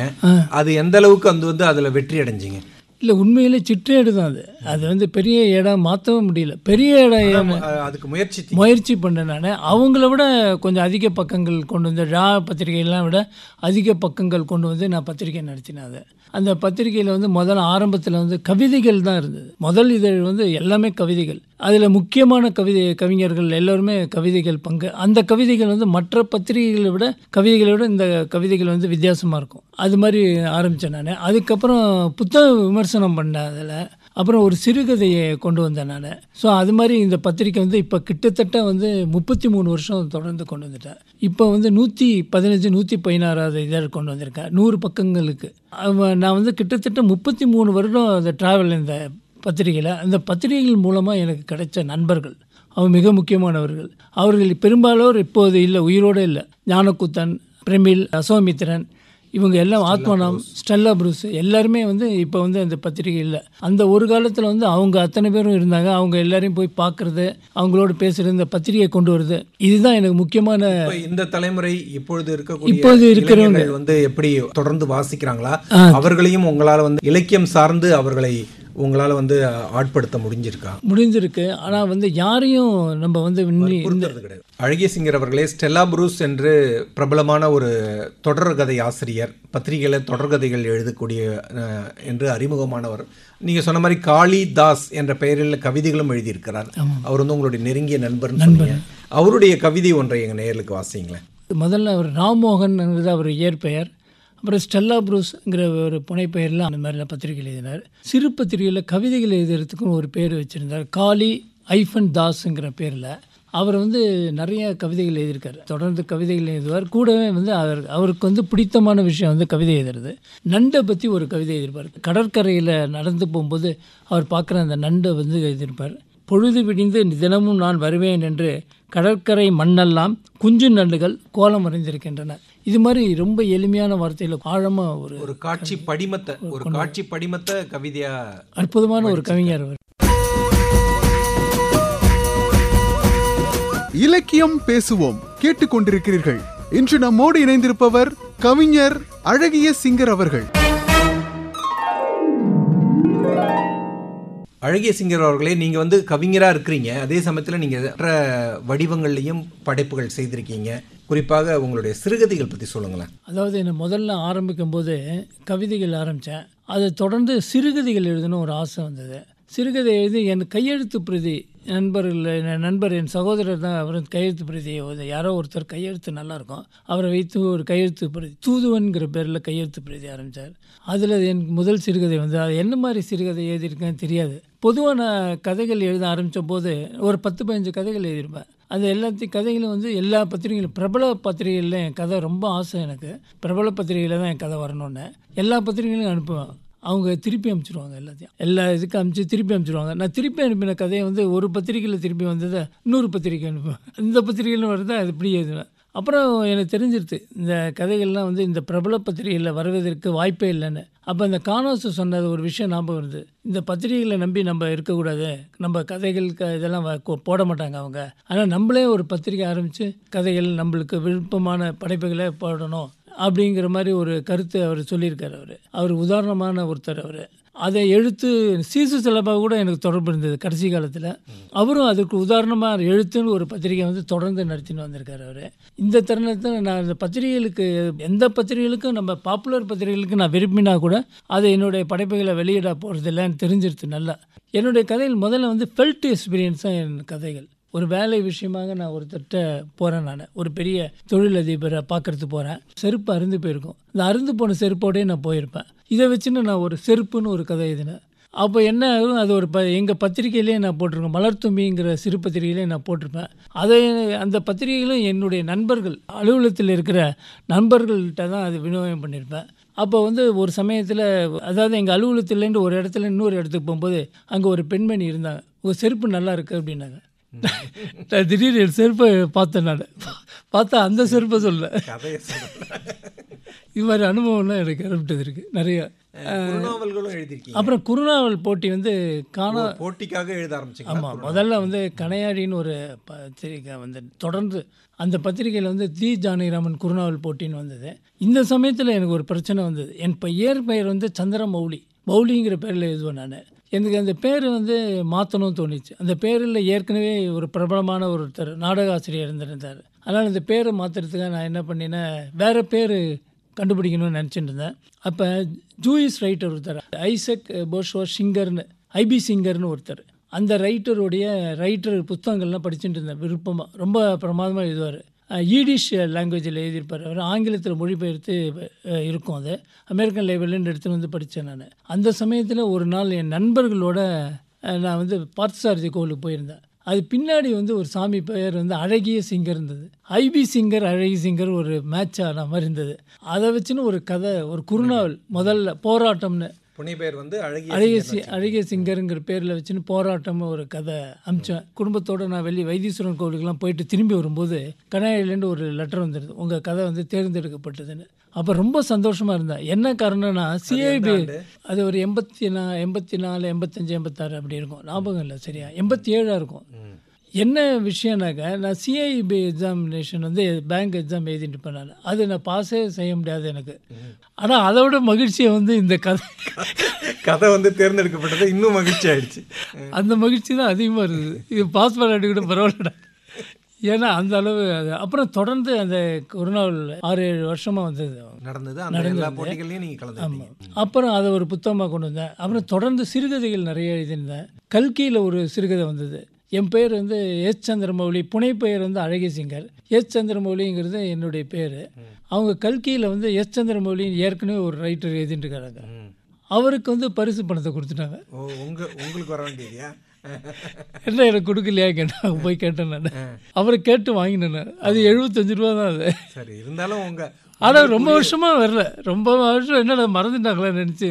அது எந்த அளவுக்கு அந்த வந்து அதில் வெற்றி அடைஞ்சிங்க இல்லை சிற்ற சிற்றேடு தான் அது அது வந்து பெரிய இடம் மாற்றவும் முடியல பெரிய இடம் அதுக்கு முயற்சி முயற்சி பண்ணேன் நான் அவங்கள விட கொஞ்சம் அதிக பக்கங்கள் கொண்டு வந்து ரா பத்திரிகைலாம் விட அதிக பக்கங்கள் கொண்டு வந்து நான் பத்திரிகை நடத்தினேன் அதை அந்த பத்திரிகையில் வந்து முதல் ஆரம்பத்தில் வந்து கவிதைகள் தான் இருந்தது முதல் இதழ் வந்து எல்லாமே கவிதைகள் அதில் முக்கியமான கவிதை கவிஞர்கள் எல்லோருமே கவிதைகள் பங்கு அந்த கவிதைகள் வந்து மற்ற பத்திரிகைகளை விட கவிதைகளை விட இந்த கவிதைகள் வந்து வித்தியாசமாக இருக்கும் அது மாதிரி ஆரம்பித்தேன் நான் அதுக்கப்புறம் புத்தக விமர்சனம் விமர்சனம் பண்ணதில் அப்புறம் ஒரு சிறுகதையை கொண்டு வந்தேன் நான் ஸோ அது மாதிரி இந்த பத்திரிக்கை வந்து இப்போ கிட்டத்தட்ட வந்து முப்பத்தி மூணு வருஷம் தொடர்ந்து கொண்டு வந்துட்டேன் இப்போ வந்து நூற்றி பதினஞ்சு நூற்றி பதினாறாவது இதாக கொண்டு வந்திருக்கேன் நூறு பக்கங்களுக்கு நான் வந்து கிட்டத்தட்ட முப்பத்தி மூணு வருடம் அந்த ட்ராவல் இந்த பத்திரிகையில் அந்த பத்திரிகைகள் மூலமாக எனக்கு கிடைச்ச நண்பர்கள் அவங்க மிக முக்கியமானவர்கள் அவர்கள் பெரும்பாலோர் இப்போது இல்லை உயிரோடு இல்லை ஞானக்கூத்தன் பிரமிழ் அசோமித்திரன் இவங்க எல்லாம் ஆத்மநாம் ஸ்டெல்லா ப்ரூஸ் எல்லாருமே வந்து இப்போ வந்து அந்த பத்திரிகை இல்லை அந்த ஒரு காலத்தில் வந்து அவங்க அத்தனை பேரும் இருந்தாங்க அவங்க எல்லாரையும் போய் பார்க்குறது அவங்களோட பேசுகிறது இந்த பத்திரிகை கொண்டு வருது இதுதான் எனக்கு முக்கியமான இந்த தலைமுறை இப்பொழுது இருக்க இப்போது இருக்கிறவங்க வந்து எப்படி தொடர்ந்து வாசிக்கிறாங்களா அவர்களையும் உங்களால் வந்து இலக்கியம் சார்ந்து அவர்களை உங்களால் வந்து ஆட்படுத்த முடிஞ்சிருக்கா முடிஞ்சிருக்கு ஆனால் வந்து யாரையும் நம்ம வந்து கிடையாது அழகிய சிங்கர் அவர்களே ஸ்டெல்லா புரூஸ் என்று பிரபலமான ஒரு தொடர்கதை ஆசிரியர் பத்திரிகையில் தொடர்கதைகள் எழுதக்கூடிய என்று அறிமுகமானவர் நீங்கள் சொன்ன மாதிரி காளிதாஸ் என்ற பெயரில் கவிதைகளும் எழுதியிருக்கிறார் அவர் வந்து உங்களுடைய நெருங்கிய நண்பர் நண்பர் அவருடைய கவிதை ஒன்றை எங்கள் நேர்களுக்கு வாசிங்களேன் முதல்ல அவர் ராம்மோகன் அவர் இயற்பெயர் அப்புறம் ஸ்டெல்லா ப்ரூஸ்ங்கிற ஒரு புனைப்பெயரில் அந்த மாதிரிலாம் பத்திரிகை எழுதினார் சிறு பத்திரிகையில் கவிதைகள் எழுதுறதுக்குன்னு ஒரு பேர் வச்சுருந்தார் காளி ஐஃபன் தாஸுங்கிற பேரில் அவர் வந்து நிறைய கவிதைகள் எழுதியிருக்கார் தொடர்ந்து கவிதைகள் எழுதுவார் கூடவே வந்து அவர் அவருக்கு வந்து பிடித்தமான விஷயம் வந்து கவிதை எழுதுறது நண்டை பற்றி ஒரு கவிதை எழுதிருப்பார் கடற்கரையில் நடந்து போகும்போது அவர் பார்க்குற அந்த நண்டை வந்து எழுதியிருப்பார் பொழுது விடிந்து தினமும் நான் வருவேன் என்று கடற்கரை மண்ணெல்லாம் குஞ்சு நண்டுகள் கோலம் அறிந்திருக்கின்றன இது மாதிரி ரொம்ப எளிமையான வார்த்தையில் ஆழமாக ஒரு ஒரு காட்சி படிமத்தை ஒரு காட்சி படிமத்தை கவிதையா அற்புதமான ஒரு கவிஞர் அவர் இலக்கியம் பேசுவோம் கேட்டுக்கொண்டிருக்கிறீர்கள் இன்று நம்மோடு இணைந்திருப்பவர் கவிஞர் அழகிய சிங்கர் அவர்கள் அழகிய சிங்கர் அவர்களே நீங்கள் வந்து கவிஞராக இருக்கிறீங்க அதே சமயத்தில் நீங்கள் மற்ற வடிவங்கள்லையும் படைப்புகள் செய்திருக்கீங்க குறிப்பாக உங்களுடைய சிறுகதைகள் பற்றி சொல்லுங்களேன் அதாவது என்னை முதல்ல ஆரம்பிக்கும் போது கவிதைகள் ஆரம்பித்தேன் அதை தொடர்ந்து சிறுகதைகள் எழுதணும் ஒரு ஆசை வந்தது சிறுகதை எழுதி என் கையெழுத்து பிரதி நண்பர்கள் என் நண்பர் என் சகோதரர் தான் அவர் கையெழுத்து பிரதி யாரோ ஒருத்தர் கையெழுத்து நல்லாயிருக்கும் அவரை வைத்து ஒரு கையெழுத்து பிரதி தூதுவன்கிற பேரில் கையெழுத்து பிரதி ஆரம்பித்தார் அதில் என் முதல் சிறுகதை வந்து அது என்ன மாதிரி சிறுகதை எழுதியிருக்கேன்னு தெரியாது பொதுவாக நான் கதைகள் எழுத ஆரம்பித்த போது ஒரு பத்து பதினஞ்சு கதைகள் எழுதியிருப்பேன் அது எல்லாத்தையும் கதைகளும் வந்து எல்லா பத்திரிகைகளும் பிரபல பத்திரிகைகளில் என் கதை ரொம்ப ஆசை எனக்கு பிரபல பத்திரிகையில் தான் என் கதை வரணும்னு எல்லா பத்திரிகைகளையும் அனுப்புவேன் அவங்க திருப்பி அமுச்சிருவாங்க எல்லாத்தையும் எல்லா இதுக்கு அனுப்பிச்சு திருப்பி அனுப்பிச்சிடுவாங்க நான் திருப்பி அனுப்பின கதையை வந்து ஒரு பத்திரிகையில் திருப்பி வந்ததை இன்னொரு பத்திரிகை அனுப்புவேன் இந்த பத்திரிகையிலும் வருதா அது இப்படி எழுதுவேன் அப்புறம் எனக்கு தெரிஞ்சிருது இந்த கதைகள்லாம் வந்து இந்த பிரபல பத்திரிகையில் வருவதற்கு வாய்ப்பே இல்லைன்னு அப்போ இந்த கானோஸ் சொன்னது ஒரு விஷயம் ஞாபகம் வருது இந்த பத்திரிகைகளை நம்பி நம்ம இருக்கக்கூடாது நம்ம கதைகள் க இதெல்லாம் போட மாட்டாங்க அவங்க ஆனால் நம்மளே ஒரு பத்திரிகை ஆரம்பித்து கதைகள் நம்மளுக்கு விருப்பமான படைப்புகளை போடணும் அப்படிங்கிற மாதிரி ஒரு கருத்து அவர் சொல்லியிருக்கார் அவர் அவர் உதாரணமான ஒருத்தர் அவர் அதை எழுத்து சீசு சிலபா கூட எனக்கு தொடர்பு இருந்தது கடைசி காலத்தில் அவரும் அதுக்கு உதாரணமாக எழுத்துன்னு ஒரு பத்திரிகை வந்து தொடர்ந்து நடத்தின்னு வந்திருக்காரு அவர் இந்த தருணத்தில் நான் இந்த பத்திரிகைகளுக்கு எந்த பத்திரிகைகளுக்கும் நம்ம பாப்புலர் பத்திரிகைகளுக்கு நான் விரும்பினா கூட அதை என்னுடைய படைப்புகளை வெளியிட போகிறது இல்லைன்னு தெரிஞ்சிருச்சு நல்லா என்னுடைய கதையில் முதல்ல வந்து ஃபெல்ட் எக்ஸ்பீரியன்ஸாக என் கதைகள் ஒரு வேலை விஷயமாக நான் ஒருத்தர்கிட்ட போகிறேன் நான் ஒரு பெரிய தொழிலதிபரை பார்க்குறதுக்கு போகிறேன் செருப்பு அருந்து போயிருக்கும் இந்த அருந்து போன செருப்போடே நான் போயிருப்பேன் இதை வச்சுன்னு நான் ஒரு செருப்புன்னு ஒரு கதை எழுதினேன் அப்போ என்ன ஆகும் அது ஒரு ப எங்கள் பத்திரிகையிலே நான் போட்டிருக்கேன் தும்பிங்கிற சிறு பத்திரிகையிலே நான் போட்டிருப்பேன் அதை அந்த பத்திரிகைகளும் என்னுடைய நண்பர்கள் அலுவலகத்தில் இருக்கிற நண்பர்கள்கிட்ட தான் அது விநியோகம் பண்ணியிருப்பேன் அப்போ வந்து ஒரு சமயத்தில் அதாவது எங்கள் அலுவலகத்துலேருந்து ஒரு இடத்துல இன்னொரு இடத்துக்கு போகும்போது அங்கே ஒரு பெண்மணி இருந்தாங்க உங்கள் செருப்பு நல்லா இருக்குது அப்படின்னாங்க நான் திடீர்னு செருப்பு செருப்பை பார்த்தேன் நான் பார்த்தா அந்த செருப்பை சொல்ல இது மாதிரி அனுபவம்லாம் எனக்கு ஏற்பட்டது இருக்குது நிறையா அப்புறம் குருணாவல் போட்டி வந்து காணா போட்டிக்காக எழுத ஆரம்பிச்சு ஆமாம் முதல்ல வந்து கனையாடின்னு ஒரு பத்திரிக்கை வந்து தொடர்ந்து அந்த பத்திரிகையில் வந்து தி ஜானகிராமன் குருணாவல் போட்டின்னு வந்தது இந்த சமயத்தில் எனக்கு ஒரு பிரச்சனை வந்தது என் பெயர் பெயர் வந்து சந்திர மௌலி மௌலிங்கிற பேரில் எழுதுவேன் நான் எனக்கு அந்த பேர் வந்து மாற்றணும்னு தோணுச்சு அந்த பேரில் ஏற்கனவே ஒரு பிரபலமான ஒருத்தர் நாடக ஆசிரியர் இருந்திருந்தார் அதனால் அந்த பேரை மாற்றுறதுக்காக நான் என்ன பண்ணினேன் வேறு பேர் கண்டுபிடிக்கணும்னு நினச்சிட்டு இருந்தேன் அப்போ ஜூயிஸ் ரைட்டர் ஒருத்தர் ஐசக் போஷோ சிங்கர்னு ஐபி சிங்கர்னு ஒருத்தர் அந்த ரைட்டருடைய ரைட்டர் புத்தகங்கள்லாம் படிச்சுட்டு இருந்தேன் விருப்பமாக ரொம்ப பிரமாதமாக எழுதுவார் ஈடிஷ் லாங்குவேஜில் எழுதியிருப்பார் அவர் ஆங்கிலத்தில் மொழிபெயர்த்து இருக்கும் அது அமெரிக்கன் லைப்ரரின்னு எடுத்துகிட்டு வந்து படித்தேன் நான் அந்த சமயத்தில் ஒரு நாள் என் நண்பர்களோட நான் வந்து பார்த்தசாரதி கோவிலுக்கு போயிருந்தேன் அது பின்னாடி வந்து ஒரு சாமி பெயர் வந்து அழகிய சிங்கர் இருந்தது ஐபி சிங்கர் அழகி சிங்கர் ஒரு மேட்ச் ஆன மாதிரி இருந்தது அதை வச்சுன்னு ஒரு கதை ஒரு குறுநாவல் முதல்ல போராட்டம்னு பேர் வந்து அழகிய அழகிய அழகிய சிங்கருங்கிற பேரில் வச்சுன்னு போராட்டம் ஒரு கதை அமிச்சேன் குடும்பத்தோடு நான் வெளியே வைத்தீஸ்வரன் கோவிலுக்குலாம் போயிட்டு திரும்பி வரும்போது கனாயிலேருந்து ஒரு லெட்டர் வந்துடுது உங்கள் கதை வந்து தேர்ந்தெடுக்கப்பட்டதுன்னு அப்போ ரொம்ப சந்தோஷமாக இருந்தேன் என்ன காரணம்னா சிஐபி அது ஒரு எண்பத்தி நா எண்பத்தி நாலு எண்பத்தஞ்சு எண்பத்தாறு அப்படி இருக்கும் ஞாபகம் இல்லை சரியா எண்பத்தி ஏழாக இருக்கும் என்ன விஷயம்னாக்க நான் சிஐபி எக்ஸாமினேஷன் வந்து பேங்க் எக்ஸாம் எழுதிட்டு பண்ணேன் அது நான் பாஸே செய்ய முடியாது எனக்கு ஆனால் அதை விட மகிழ்ச்சியை வந்து இந்த கதை கதை வந்து தேர்ந்தெடுக்கப்பட்டது இன்னும் மகிழ்ச்சி ஆயிடுச்சு அந்த மகிழ்ச்சி தான் அதிகமாக இருக்குது இது பாஸ் பண்ணாட்டி கூட பரவாயில்லடா ஏன்னா அந்த அளவு அப்புறம் தொடர்ந்து அந்த ஒரு நாள் ஆறு ஏழு வருஷமாக வந்தது நடந்தது நடந்தது அப்புறம் அதை ஒரு புத்தகமாக கொண்டு வந்தேன் அப்புறம் தொடர்ந்து சிறுகதைகள் நிறைய எழுதியிருந்தேன் கல்கியில் ஒரு சிறுகதை வந்தது என் பேர் வந்து எஸ் சந்திரமௌலி புனை பெயர் வந்து அழகி சிங்கர் எஸ் சந்திரமௌலிங்கிறது என்னுடைய பேர் அவங்க கல்கியில் வந்து எஸ் சந்திரமௌலின்னு ஏற்கனவே ஒரு ரைட்டர் இருக்காங்க அவருக்கு வந்து பரிசு பணத்தை கொடுத்துட்டாங்க உங்கள் உங்களுக்கு வர வேண்டியது என்ன எனக்கு கொடுக்கலையா கேட்டேன் போய் கேட்டேன் நான் அவரை கேட்டு வாங்கினேன் அது எழுபத்தஞ்சு ரூபா தான் அது சரி இருந்தாலும் உங்கள் ஆனால் ரொம்ப வருஷமாக வரல ரொம்ப வருஷம் என்ன மறந்துட்டாங்களா நினச்சி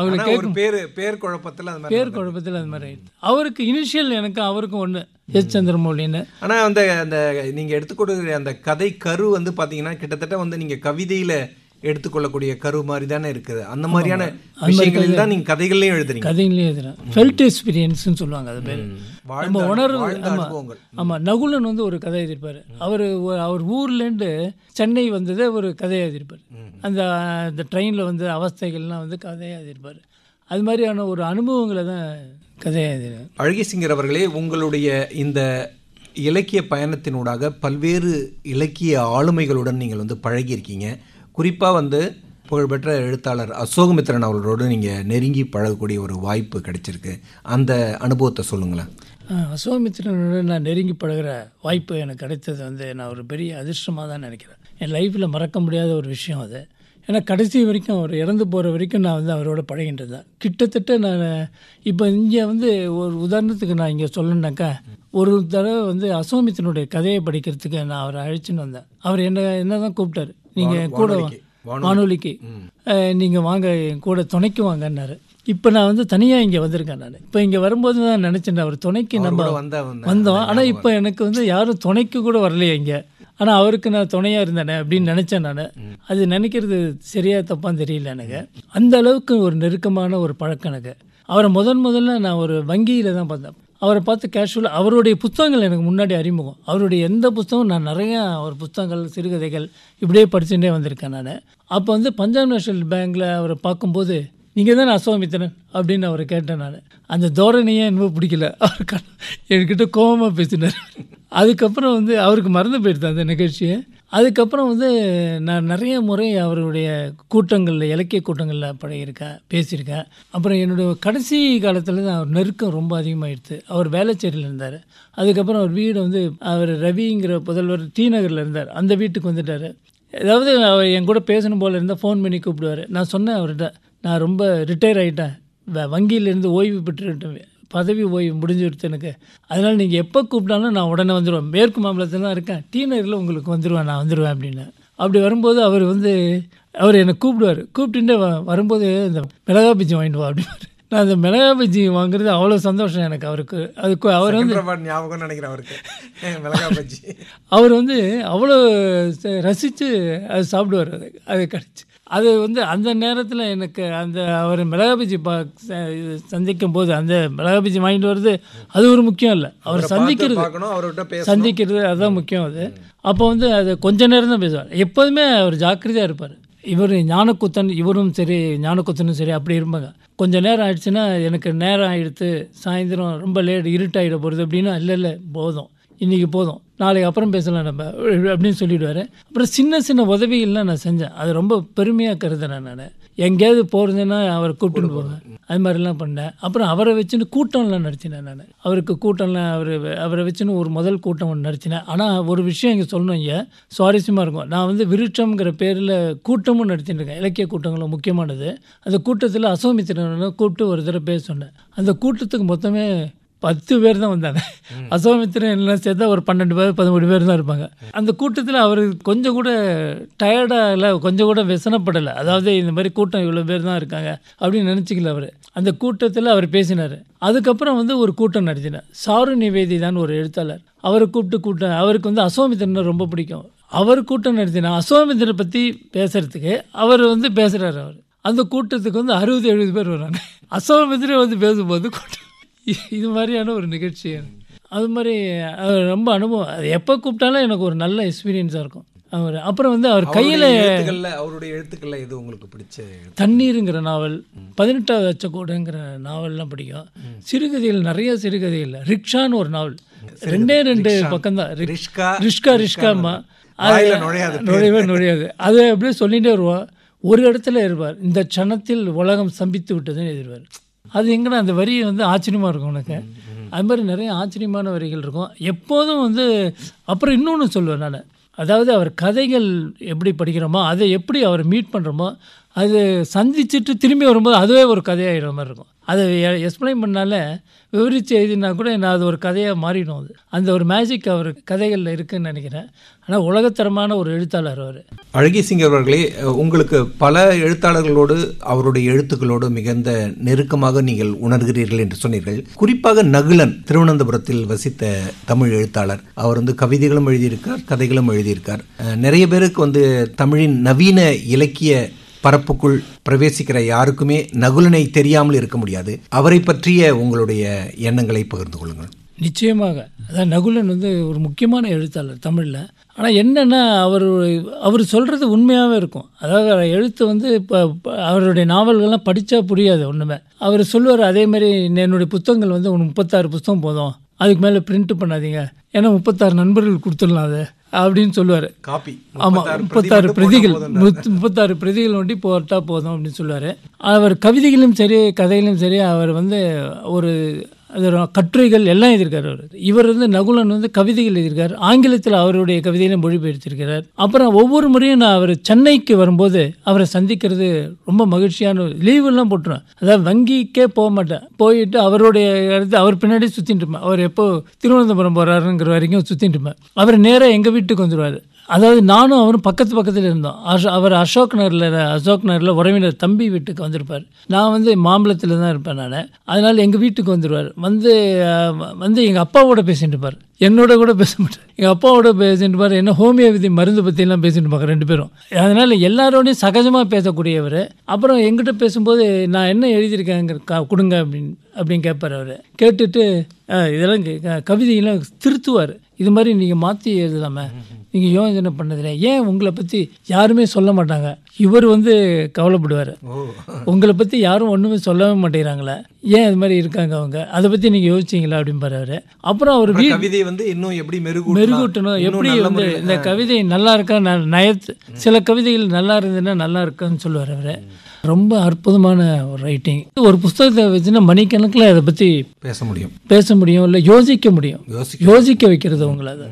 அவங்களுக்கு பேர் பேர் குழப்பத்தில் பேர் குழப்பத்தில் அது மாதிரி ஆகிடுது அவருக்கு இனிஷியல் எனக்கு அவருக்கும் ஒன்று எஸ் சந்திரமௌலின்னு ஆனால் அந்த அந்த நீங்கள் எடுத்துக்கொடுக்குற அந்த கதை கரு வந்து பார்த்தீங்கன்னா கிட்டத்தட்ட வந்து நீங்கள் கவிதையில் எடுத்துக்கொள்ளக்கூடிய கரு மாதிரி தானே இருக்குது அந்த மாதிரியான விஷயங்களில் தான் நீங்கள் கதைகள்லையும் எழுதுறீங்க கதைகளையும் எழுதுறேன் ஃபெல்ட் எக்ஸ்பீரியன்ஸ்னு சொல்லுவாங்க அது பேர் நம்ம உணர்வு ஆமாம் நகுலன் வந்து ஒரு கதை எழுதியிருப்பார் அவர் அவர் ஊர்லேருந்து சென்னை வந்ததே ஒரு கதை எழுதியிருப்பார் அந்த அந்த ட்ரெயினில் வந்து அவஸ்தைகள்லாம் வந்து கதையாக எழுதியிருப்பார் அது மாதிரியான ஒரு அனுபவங்களை தான் கதையாக எழுதினேன் அழகி சிங்கர் அவர்களே உங்களுடைய இந்த இலக்கிய பயணத்தினூடாக பல்வேறு இலக்கிய ஆளுமைகளுடன் நீங்கள் வந்து பழகியிருக்கீங்க குறிப்பாக வந்து புகழ்பெற்ற எழுத்தாளர் அசோகமித்ரன் அவர்களோடு நீங்கள் நெருங்கி பழகக்கூடிய ஒரு வாய்ப்பு கிடைச்சிருக்கு அந்த அனுபவத்தை சொல்லுங்களேன் அசோகமித்ரனோடு நான் நெருங்கி பழகிற வாய்ப்பு எனக்கு கிடைத்தது வந்து நான் ஒரு பெரிய அதிர்ஷ்டமாக தான் நினைக்கிறேன் என் லைஃப்பில் மறக்க முடியாத ஒரு விஷயம் அது ஏன்னா கடைசி வரைக்கும் அவர் இறந்து போகிற வரைக்கும் நான் வந்து அவரோட பழகின்றது தான் கிட்டத்தட்ட நான் இப்போ இங்கே வந்து ஒரு உதாரணத்துக்கு நான் இங்கே சொல்லணுனாக்கா ஒரு தடவை வந்து அசோமித்தனுடைய கதையை படிக்கிறதுக்கு நான் அவரை அழைச்சின்னு வந்தேன் அவர் என்ன என்ன தான் கூப்பிட்டார் நீங்கள் கூட வானொலிக்கு நீங்கள் வாங்க என் கூட துணைக்கு வாங்கன்னாரு இப்போ நான் வந்து தனியாக இங்கே வந்திருக்கேன் நான் இப்போ இங்கே வரும்போது தான் நினச்சேன் அவர் துணைக்கு நம்ம வந்தோம் ஆனால் இப்போ எனக்கு வந்து யாரும் துணைக்கு கூட வரலையே இங்கே ஆனால் அவருக்கு நான் துணையாக இருந்தேனே அப்படின்னு நினச்சேன் நான் அது நினைக்கிறது சரியாக தப்பான்னு தெரியல எனக்கு அந்த அளவுக்கு ஒரு நெருக்கமான ஒரு பழக்கம் எனக்கு அவரை முதன் முதல்ல நான் ஒரு வங்கியில் தான் பார்த்தேன் அவரை பார்த்து கேஷுவலாக அவருடைய புத்தகங்கள் எனக்கு முன்னாடி அறிமுகம் அவருடைய எந்த புத்தகம் நான் நிறையா அவர் புத்தகங்கள் சிறுகதைகள் இப்படியே படிச்சுட்டே வந்திருக்கேன் நான் அப்போ வந்து பஞ்சாப் நேஷனல் பேங்க்கில் அவரை பார்க்கும்போது நீங்கள் தான் அசோமித்தனன் அப்படின்னு அவரை கேட்டேன் நான் அந்த தோரணையே என்னவோ பிடிக்கல அவர் என்கிட்ட கோபமாக பேசினார் அதுக்கப்புறம் வந்து அவருக்கு மறந்து போயிடுது அந்த நிகழ்ச்சியை அதுக்கப்புறம் வந்து நான் நிறைய முறை அவருடைய கூட்டங்களில் இலக்கிய கூட்டங்களில் பழகியிருக்கேன் பேசியிருக்கேன் அப்புறம் என்னுடைய கடைசி காலத்தில் தான் அவர் நெருக்கம் ரொம்ப அதிகமாகிடுது அவர் வேலைச்சேரியில் இருந்தார் அதுக்கப்புறம் அவர் வீடு வந்து அவர் ரவிங்கிற புதல்வர் டி நகரில் இருந்தார் அந்த வீட்டுக்கு வந்துட்டார் ஏதாவது அவர் என் கூட பேசணும் போல் இருந்தால் ஃபோன் பண்ணி கூப்பிடுவார் நான் சொன்னேன் அவர்கிட்ட நான் ரொம்ப ரிட்டையர் ஆகிட்டேன் வங்கியிலேருந்து ஓய்வு பெற்றுட்டேன் பதவி ஓய்வு முடிஞ்சுடுத்து எனக்கு அதனால் நீங்கள் எப்போ கூப்பிட்டாலும் நான் உடனே வந்துடுவேன் மேற்கு மாம்பலத்தில் தான் இருக்கேன் டீனரில் உங்களுக்கு வந்துடுவேன் நான் வந்துடுவேன் அப்படின்னு அப்படி வரும்போது அவர் வந்து அவர் என்னை கூப்பிடுவார் கூப்பிட்டுட்டு வரும்போது இந்த மிளகா பிஜி வாங்கிட்டு வா அப்படின்னு நான் அந்த மிளகா பஜ்ஜி வாங்குறது அவ்வளோ சந்தோஷம் எனக்கு அவருக்கு அதுக்கு அவர் வந்து ஞாபகம் நினைக்கிறேன் அவருக்கு மிளகா பஜ்ஜி அவர் வந்து அவ்வளோ ரசித்து அது சாப்பிடுவார் அது அது கிடச்சி அது வந்து அந்த நேரத்தில் எனக்கு அந்த அவர் மிளகாபிஜி பா சந்திக்கும் போது அந்த மிளகாபிஜி வாங்கிட்டு வருது அது ஒரு முக்கியம் இல்லை அவர் சந்திக்கிறது சந்திக்கிறது அதுதான் முக்கியம் அது அப்போ வந்து அது கொஞ்ச நேரம் தான் பேசுவார் எப்போதுமே அவர் ஜாக்கிரதையாக இருப்பார் இவர் ஞானக்குத்தன் இவரும் சரி ஞானக்குத்தனும் சரி அப்படி இருப்பாங்க கொஞ்சம் நேரம் ஆயிடுச்சுன்னா எனக்கு நேரம் ஆகிடுத்து சாயந்தரம் ரொம்ப லேட் இருட்டாகிட போகிறது அப்படின்னா இல்லை இல்லை போதும் இன்றைக்கி போதும் நாளைக்கு அப்புறம் பேசலாம் நம்ம அப்படின்னு சொல்லிவிடுவார் அப்புறம் சின்ன சின்ன உதவிகள்லாம் நான் செஞ்சேன் அது ரொம்ப பெருமையாக கருதுனேன் நான் எங்கேயாவது போகிறதுன்னா அவரை கூப்பிட்டு போவேன் அது மாதிரிலாம் பண்ணேன் அப்புறம் அவரை வச்சுன்னு கூட்டம்லாம் நடத்தினேன் நான் அவருக்கு கூட்டம்லாம் அவர் அவரை வச்சுன்னு ஒரு முதல் கூட்டம் ஒன்று நடத்தினேன் ஆனால் ஒரு விஷயம் இங்கே சொல்லணும் இங்கே சுவாரஸ்யமாக இருக்கும் நான் வந்து விருட்சம்ங்கிற பேரில் கூட்டமும் நடத்திட்டுருக்கேன் இலக்கிய கூட்டங்களும் முக்கியமானது அந்த கூட்டத்தில் அசோமித்திரனை கூப்பிட்டு ஒரு தடவை பேச சொன்னேன் அந்த கூட்டத்துக்கு மொத்தமே பத்து பேர் தான் வந்தாங்க அசோமித்திரன் எல்லாம் சேர்த்தா ஒரு பன்னெண்டு பேர் பதிமூணு பேர் தான் இருப்பாங்க அந்த கூட்டத்தில் அவர் கொஞ்சம் கூட டயர்டாக இல்லை கொஞ்சம் கூட விசனப்படலை அதாவது இந்த மாதிரி கூட்டம் இவ்வளோ பேர் தான் இருக்காங்க அப்படின்னு நினச்சிக்கல அவர் அந்த கூட்டத்தில் அவர் பேசினார் அதுக்கப்புறம் வந்து ஒரு கூட்டம் நடத்தினார் சாரு தான் ஒரு எழுத்தாளர் அவரை கூப்பிட்டு கூட்டம் அவருக்கு வந்து அசோமித்திரனை ரொம்ப பிடிக்கும் அவர் கூட்டம் நடத்தினா அசோமித்திரனை பற்றி பேசுகிறதுக்கு அவர் வந்து பேசுகிறார் அவர் அந்த கூட்டத்துக்கு வந்து அறுபது எழுபது பேர் வராங்க அசோமித்திரன் வந்து பேசும்போது கூட்டம் இது மாதிரியான ஒரு நிகழ்ச்சி அது மாதிரி அது ரொம்ப அனுபவம் அது எப்போ கூப்பிட்டாலும் எனக்கு ஒரு நல்ல எக்ஸ்பீரியன்ஸாக இருக்கும் அவர் அப்புறம் வந்து அவர் கையில் அவருடைய எழுத்துக்கள் எது உங்களுக்கு பிடிச்ச தண்ணீருங்கிற நாவல் பதினெட்டாவது அச்சக்கூடங்கிற நாவல்லாம் பிடிக்கும் சிறுகதைகள் நிறைய சிறுகதைகள் ரிக்ஷான்னு ஒரு நாவல் ரெண்டே ரெண்டு பக்கம்தான் ரிஷ்கா ரிஷ்கா ரிஷ்காம்மா நுழையாது நுழையவே நுழையாது அது அப்படியே சொல்லிகிட்டே வருவோம் ஒரு இடத்துல இருப்பார் இந்த க்ஷணத்தில் உலகம் சம்பித்து விட்டதுன்னு எதிர்வார் அது எங்கன்னா அந்த வரி வந்து ஆச்சரியமாக இருக்கும் உனக்கு அது மாதிரி நிறைய ஆச்சரியமான வரிகள் இருக்கும் எப்போதும் வந்து அப்புறம் இன்னொன்று சொல்லுவேன் நான் அதாவது அவர் கதைகள் எப்படி படிக்கிறோமோ அதை எப்படி அவர் மீட் பண்ணுறோமோ அது சந்திச்சுட்டு திரும்பி வரும்போது அதுவே ஒரு கதையாகிற மாதிரி இருக்கும் அதை எக்ஸ்பிளைன் பண்ணால விவரித்து எழுதினா கூட நான் அது ஒரு கதையாக மாறிடும் அது அந்த ஒரு மேஜிக் அவர் கதைகளில் இருக்குதுன்னு நினைக்கிறேன் ஆனால் உலகத்தரமான ஒரு எழுத்தாளர் அவர் அழகி சிங் அவர்களே உங்களுக்கு பல எழுத்தாளர்களோடு அவருடைய எழுத்துக்களோடு மிகுந்த நெருக்கமாக நீங்கள் உணர்கிறீர்கள் என்று சொன்னீர்கள் குறிப்பாக நகுலன் திருவனந்தபுரத்தில் வசித்த தமிழ் எழுத்தாளர் அவர் வந்து கவிதைகளும் எழுதியிருக்கார் கதைகளும் எழுதியிருக்கார் நிறைய பேருக்கு வந்து தமிழின் நவீன இலக்கிய பரப்புக்குள் பிரவேசிக்கிற யாருக்குமே நகுலனை தெரியாமல் இருக்க முடியாது அவரை பற்றிய உங்களுடைய எண்ணங்களை பகிர்ந்து கொள்ளுங்கள் நிச்சயமாக அதான் நகுலன் வந்து ஒரு முக்கியமான எழுத்தாளர் தமிழில் ஆனால் என்னென்னா அவர் அவர் சொல்கிறது உண்மையாகவே இருக்கும் அதாவது எழுத்து வந்து இப்போ அவருடைய நாவல்கள்லாம் படித்தா புரியாது ஒன்றுமே அவர் சொல்லுவார் அதேமாரி என்னுடைய புத்தகங்கள் வந்து ஒன்று முப்பத்தாறு புத்தகம் போதும் அதுக்கு மேலே பிரிண்ட்டு பண்ணாதீங்க ஏன்னா முப்பத்தாறு நண்பர்கள் கொடுத்துடலாம் அதை அப்படின்னு சொல்லுவார் காப்பி ஆமாம் முப்பத்தாறு பிரதிகள் முப்பத்தாறு பிரதிகள் ஒண்டி போட்டால் போதும் அப்படின்னு சொல்லுவார் அவர் கவிதைகளும் சரி கதைகளும் சரி அவர் வந்து ஒரு அது கட்டுரைகள் எல்லாம் எழுதியிருக்கார் அவர் இவர் வந்து நகுலன் வந்து கவிதைகள் எழுதியிருக்கார் ஆங்கிலத்தில் அவருடைய கவிதையில மொழிபெயர்த்திருக்கிறார் அப்புறம் ஒவ்வொரு முறையும் நான் அவர் சென்னைக்கு வரும்போது அவரை சந்திக்கிறது ரொம்ப மகிழ்ச்சியான லீவுலாம் போட்டுருவேன் அதாவது வங்கிக்கே போக மாட்டேன் போயிட்டு அவருடைய இடத்து அவர் பின்னாடி சுற்றிட்டு இருப்பேன் அவர் எப்போ திருவனந்தபுரம் போகிறாருங்கிற வரைக்கும் சுற்றிட்டு இருப்பேன் அவர் நேராக எங்கள் வீட்டுக்கு வந்துடுவார் அதாவது நானும் அவரும் பக்கத்து பக்கத்தில் இருந்தோம் அஷ் அவர் அசோக் நகரில் அசோக் நகரில் உறவினர் தம்பி வீட்டுக்கு வந்திருப்பார் நான் வந்து மாம்பழத்தில் தான் இருப்பேன் நான் அதனால் எங்கள் வீட்டுக்கு வந்துடுவார் வந்து வந்து எங்கள் அப்பாவோட பேசிட்டு இருப்பார் என்னோட கூட பேச மாட்டார் எங்கள் அப்பாவோட பேசிட்டு பாரு என்ன ஹோமியோபதி மருந்து பற்றிலாம் பேசிட்டு பார்க்க ரெண்டு பேரும் அதனால் எல்லாரோடையும் சகஜமாக பேசக்கூடியவர் அப்புறம் எங்கிட்ட பேசும்போது நான் என்ன எழுதியிருக்கேங்க கொடுங்க அப்படின்னு அப்படின்னு கேட்பார் அவர் கேட்டுட்டு இதெல்லாம் கவிதையெல்லாம் திருத்துவார் இது மாதிரி நீங்கள் மாற்றி எழுதலாமே நீங்கள் யோஜனை பண்ணதில்லை ஏன் உங்களை பற்றி யாருமே சொல்ல மாட்டாங்க இவர் வந்து கவலைப்படுவார் உங்களை பற்றி யாரும் ஒன்றுமே சொல்லவே மாட்டேங்கிறாங்களே ஏன் இது மாதிரி இருக்காங்க அவங்க அதை பற்றி நீங்கள் யோசிச்சிங்களா பாரு அவர் அப்புறம் அவர் வீ கவிதை வந்து இன்னும் எப்படி மெருகு மெருகூட்டணும் எப்படி வந்து இந்த கவிதை நல்லா இருக்கா நான் நயத்து சில கவிதைகள் நல்லா இருந்ததுன்னா நல்லா இருக்கான்னு சொல்லுவார் அவர் ரொம்ப அற்புதமான ஒரு ரைட்டிங் ஒரு புஸ்தகத்தை வச்சுன்னா மணிக்கணக்கில் அதை பற்றி பேச முடியும் பேச முடியும் இல்லை யோசிக்க முடியும் யோசிக்க வைக்கிறது உங்களை அதை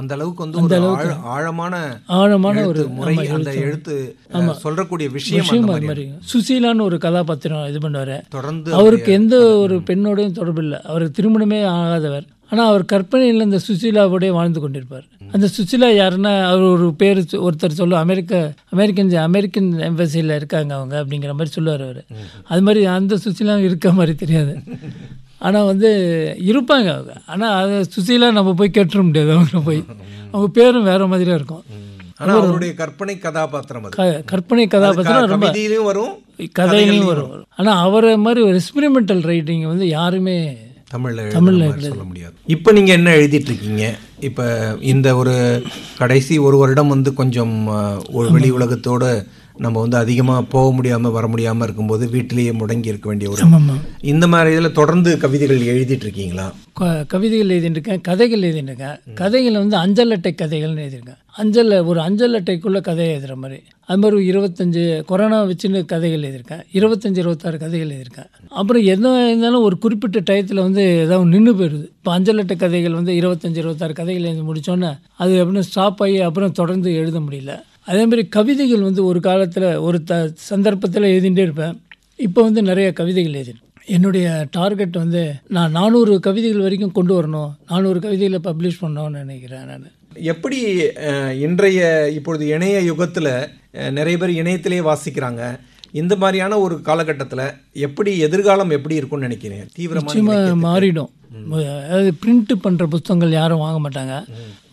அந்த அளவுக்கு வந்து அந்த அளவுக்கு ஆழமான ஆழமான ஒரு முறை அந்த எழுத்து சொல்லக்கூடிய விஷயம் மாதிரி சுசீலான்னு ஒரு கதாபாத்திரம் இது பண்ணுவார் தொடர்ந்து அவருக்கு எந்த ஒரு பெண்ணோடையும் தொடர்பு இல்லை அவர் திருமணமே ஆகாதவர் ஆனால் அவர் கற்பனையில் அந்த சுசீலாவோடய வாழ்ந்து கொண்டிருப்பார் அந்த சுசீலா யாருன்னா அவர் ஒரு பேர் ஒருத்தர் சொல்லும் அமெரிக்க அமெரிக்கன் அமெரிக்கன் எம்பசியில் இருக்காங்க அவங்க அப்படிங்கிற மாதிரி சொல்லுவார் அவர் அது மாதிரி அந்த சுசீலா இருக்க மாதிரி தெரியாது ஆனால் வந்து இருப்பாங்க அவங்க ஆனால் அதை சுசிலாக நம்ம போய் கேட்டுற முடியாது அவங்க போய் அவங்க பேரும் வேற மாதிரியாக இருக்கும் அவருடைய கற்பனை கதாபாத்திரம் கற்பனை கதாபாத்திரம் ரொம்ப வரும் கதையிலையும் வரும் ஆனால் அவரை மாதிரி ஒரு எக்ஸ்பிரிமெண்டல் ரைட்டிங் வந்து யாருமே தமிழ்ல தமிழ்ல சொல்ல முடியாது இப்போ நீங்கள் என்ன எழுதிட்டு இருக்கீங்க இப்போ இந்த ஒரு கடைசி ஒரு வருடம் வந்து கொஞ்சம் ஒரு வெளி உலகத்தோடு நம்ம வந்து அதிகமாக போக முடியாமல் வர முடியாமல் இருக்கும்போது வீட்டிலேயே முடங்கி இருக்க வேண்டிய ஒரு இந்த மாதிரி இதில் தொடர்ந்து கவிதைகள் எழுதிட்டு இருக்கீங்களா கவிதைகள் எழுதிட்டு இருக்கேன் கதைகள் எழுதிட்டு இருக்கேன் கதைகள் வந்து அஞ்சலட்டை கதைகள்னு எழுதியிருக்கேன் அஞ்சல் ஒரு அஞ்சல் அட்டைக்குள்ளே கதையை எழுதுகிற மாதிரி அது மாதிரி இருபத்தஞ்சு கொரோனா வச்சுன்னு கதைகள் எழுதியிருக்கேன் இருபத்தஞ்சி இருபத்தாறு கதைகள் எழுதியிருக்கேன் அப்புறம் எதோ இருந்தாலும் ஒரு குறிப்பிட்ட டயத்தில் வந்து ஏதாவது நின்று போயிடுது இப்போ அஞ்சல் அட்டை கதைகள் வந்து இருபத்தஞ்சி இருபத்தாறு கதைகள் எழுதி முடித்தோன்னே அது எப்படின்னு ஸ்டாப் ஆகி அப்புறம் தொடர்ந்து எழுத முடியல அதேமாதிரி கவிதைகள் வந்து ஒரு காலத்தில் ஒரு த சந்தர்ப்பத்தில் எழுதிட்டே இருப்பேன் இப்போ வந்து நிறைய கவிதைகள் எழுதினேன் என்னுடைய டார்கெட் வந்து நான் நானூறு கவிதைகள் வரைக்கும் கொண்டு வரணும் நானூறு கவிதைகளை பப்ளிஷ் பண்ணணும்னு நினைக்கிறேன் நான் எப்படி இன்றைய இப்பொழுது இணைய யுகத்தில் நிறைய பேர் இணையத்திலே வாசிக்கிறாங்க இந்த மாதிரியான ஒரு காலகட்டத்தில் எப்படி எதிர்காலம் எப்படி இருக்கும்னு நினைக்கிறேன் தீவிரமாக மாறிடும் அதாவது பிரிண்ட்டு பண்ணுற புஸ்தகங்கள் யாரும் வாங்க மாட்டாங்க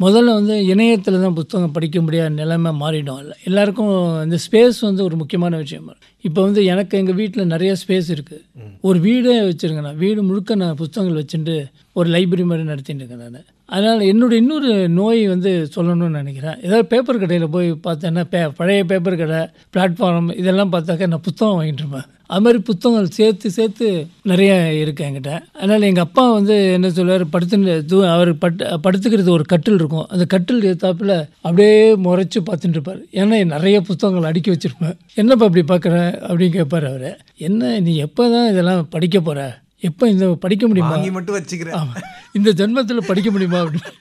முதல்ல வந்து இணையத்தில் தான் புஸ்தகம் படிக்க முடியாத நிலைமை மாறிடும் எல்லாருக்கும் இந்த ஸ்பேஸ் வந்து ஒரு முக்கியமான விஷயம் இப்போ வந்து எனக்கு எங்கள் வீட்டில் நிறைய ஸ்பேஸ் இருக்குது ஒரு வீடே வச்சுருக்கேன் நான் வீடு முழுக்க நான் புஸ்தகங்கள் வச்சுட்டு ஒரு லைப்ரரி மாதிரி நடத்திட்டு இருக்கேன் நான் அதனால் என்னுடைய இன்னொரு நோய் வந்து சொல்லணும்னு நினைக்கிறேன் ஏதாவது பேப்பர் கடையில் போய் பார்த்தேன்னா பே பழைய பேப்பர் கடை பிளாட்ஃபார்ம் இதெல்லாம் பார்த்தாக்க நான் புத்தகம் வாங்கிட்டு இருப்பேன் அது மாதிரி புத்தகங்கள் சேர்த்து சேர்த்து நிறைய இருக்குது என்கிட்ட அதனால் எங்கள் அப்பா வந்து என்ன சொல்வார் படுத்து அவர் பட்டு படுத்துக்கிறது ஒரு கட்டில் இருக்கும் அந்த கட்டில் ஏற்றாப்பில் அப்படியே முறைச்சி பார்த்துட்டு இருப்பார் ஏன்னா நிறைய புத்தகங்கள் அடுக்கி வச்சுருப்பேன் என்னப்பா அப்படி பார்க்குற அப்படின்னு கேட்பார் அவர் என்ன நீ எப்போ தான் இதெல்லாம் படிக்க போகிற எப்போ இந்த படிக்க முடியுமா நீ மட்டும் வச்சுக்கிறேன் இந்த ஜென்மத்தில் படிக்க முடியுமா அப்படின்னு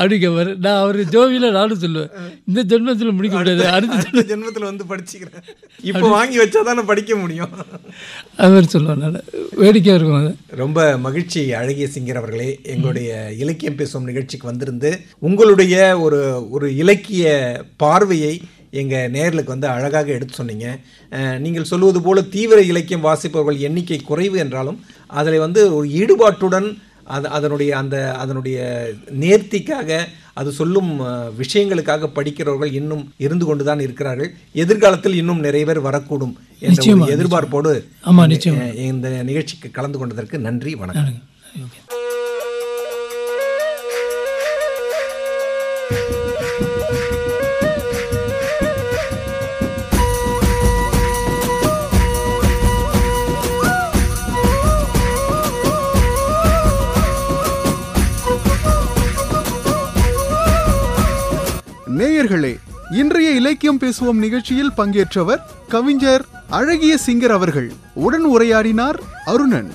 அப்படிக்கவர் நான் அவர் ஜோவியில் நானும் சொல்லுவேன் இந்த ஜென்மத்தில் முடிக்க முடியாது அடுத்த ஜென்மத்தில் வந்து படிச்சுக்கிறேன் இப்போ வாங்கி வச்சா தானே படிக்க முடியும் அது மாதிரி சொல்லுவேன் நான் வேடிக்கையாக இருக்கும் அது ரொம்ப மகிழ்ச்சி அழகிய சிங்கர் அவர்களே எங்களுடைய இலக்கியம் பேசும் நிகழ்ச்சிக்கு வந்திருந்து உங்களுடைய ஒரு ஒரு இலக்கிய பார்வையை எங்கள் நேர்களுக்கு வந்து அழகாக எடுத்து சொன்னீங்க நீங்கள் சொல்லுவது போல தீவிர இலக்கியம் வாசிப்பவர்கள் எண்ணிக்கை குறைவு என்றாலும் அதில் வந்து ஒரு ஈடுபாட்டுடன் அது அதனுடைய அந்த அதனுடைய நேர்த்திக்காக அது சொல்லும் விஷயங்களுக்காக படிக்கிறவர்கள் இன்னும் இருந்து கொண்டு தான் இருக்கிறார்கள் எதிர்காலத்தில் இன்னும் நிறைய பேர் வரக்கூடும் என்ற எதிர்பார்ப்போடு இந்த நிகழ்ச்சிக்கு கலந்து கொண்டதற்கு நன்றி வணக்கம் நேயர்களே இன்றைய இலக்கியம் பேசுவோம் நிகழ்ச்சியில் பங்கேற்றவர் கவிஞர் அழகிய சிங்கர் அவர்கள் உடன் உரையாடினார் அருணன்